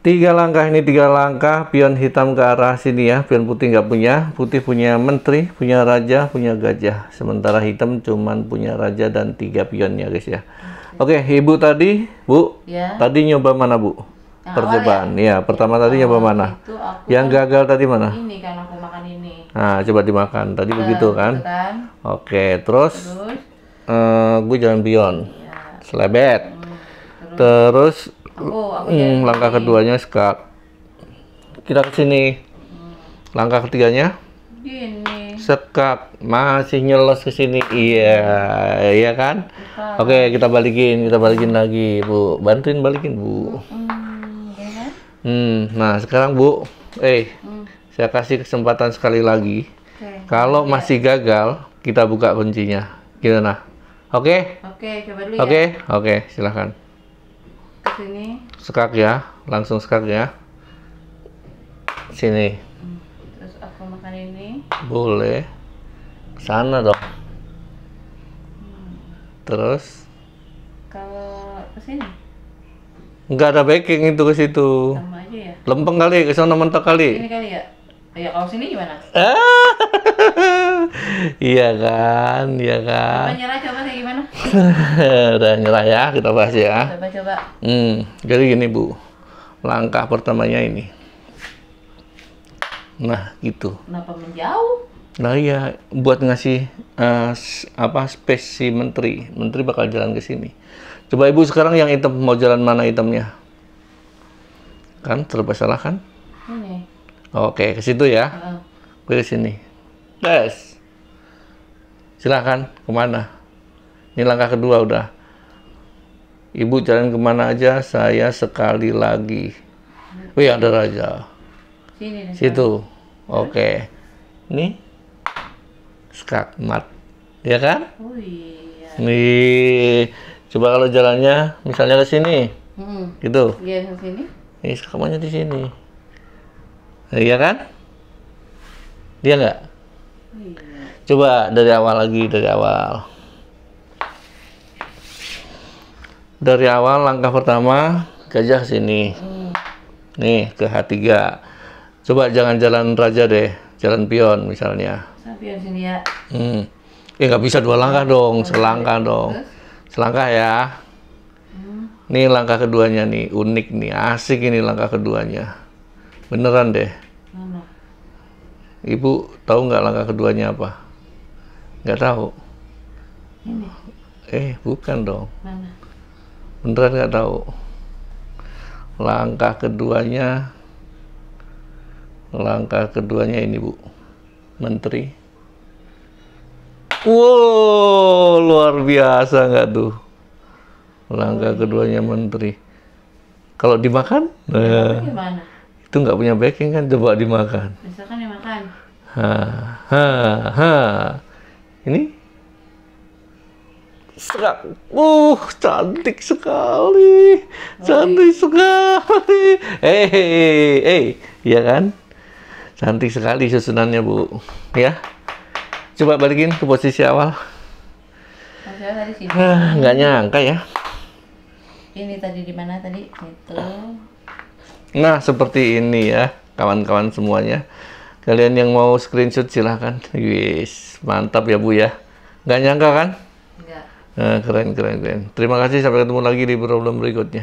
tiga langkah ini tiga langkah pion hitam ke arah sini ya pion putih nggak punya putih punya menteri punya raja punya gajah sementara hitam cuman punya raja dan tiga pionnya guys ya oke okay. okay, ibu tadi bu yeah. tadi nyoba mana bu nah, percobaan ya? ya pertama ya, tadi nyoba mana yang kan gagal tadi mana ini kan aku makan ini nah coba dimakan tadi uh, begitu kan, kan. oke okay, terus, terus. Uh, eh, gue jalan pion yeah. selebet hmm, terus, terus Oh, aku hmm, langkah keduanya skak. Kita ke sini. Langkah ketiganya? Gini. Sekak masih nyelos ke sini. Iya, iya kan? Bukan. Oke, kita balikin, kita balikin lagi, Bu. Bantuin balikin, Bu. Hmm, iya kan? hmm nah sekarang Bu, eh hmm. saya kasih kesempatan sekali lagi. Okay. Kalau iya. masih gagal, kita buka kuncinya. Gimana? Oke? Oke, coba dulu okay. ya. Oke, oke, silahkan sini sekak ya langsung sekak ya sini hmm, terus aku makan ini boleh sana dong hmm. terus kalau ke sini nggak ada baking itu ke situ sama aja ya lempeng kali ke sana mentok kali ini kali ya Iya, kalau sini gimana? iya kan, iya kan. Coba nyerah, coba kayak gimana? Udah nyerah ya, kita bahas ya. Coba, coba. Hmm, jadi gini Bu, langkah pertamanya ini. Nah, gitu. Kenapa menjauh? Nah iya, buat ngasih uh, apa space menteri, menteri bakal jalan ke sini. Coba ibu sekarang yang hitam mau jalan mana hitamnya? Kan terbesalah kan? Oke, ke situ ya. Uh. ke sini. Tes. Silahkan, kemana? Ini langkah kedua udah. Ibu jalan kemana aja, saya sekali lagi. Wih, ada raja. Sini, situ. Oke. Ini skakmat. Ya kan? Oh iya. Nih, coba kalau jalannya misalnya ke sini. Hmm. Gitu. Iya, ke sini. Ini skakmatnya di sini. Iya kan? Dia nggak? Coba dari awal lagi, dari awal. Dari awal langkah pertama gajah sini. Nih ke H3. Coba jangan jalan raja deh, jalan pion misalnya. Pion sini ya. Hmm. Ya nggak bisa dua langkah dong, selangkah dong. Selangkah ya. Hmm. Nih langkah keduanya nih, unik nih, asik ini langkah keduanya. Beneran deh. Ibu tahu nggak langkah keduanya apa? Nggak tahu. Ini. Eh, bukan dong. Mana? Beneran nggak tahu. Langkah keduanya, langkah keduanya ini bu, menteri. Wow, luar biasa nggak tuh? Langkah oh, iya. keduanya menteri. Kalau dimakan? Nah. Gimana? itu nggak punya backing kan coba dimakan misalkan dimakan ha ha ha ini serak uh cantik sekali cantik sekali eh hey, eh, eh, hey, eh. ya kan cantik sekali susunannya bu ya coba balikin ke posisi awal ah, nggak nyangka ya ini tadi di mana tadi itu ah. Nah, seperti ini ya, kawan-kawan semuanya. Kalian yang mau screenshot silahkan. Wis, mantap ya Bu ya. Nggak nyangka kan? Nggak. Nah, keren, keren, keren. Terima kasih, sampai ketemu lagi di problem berikutnya.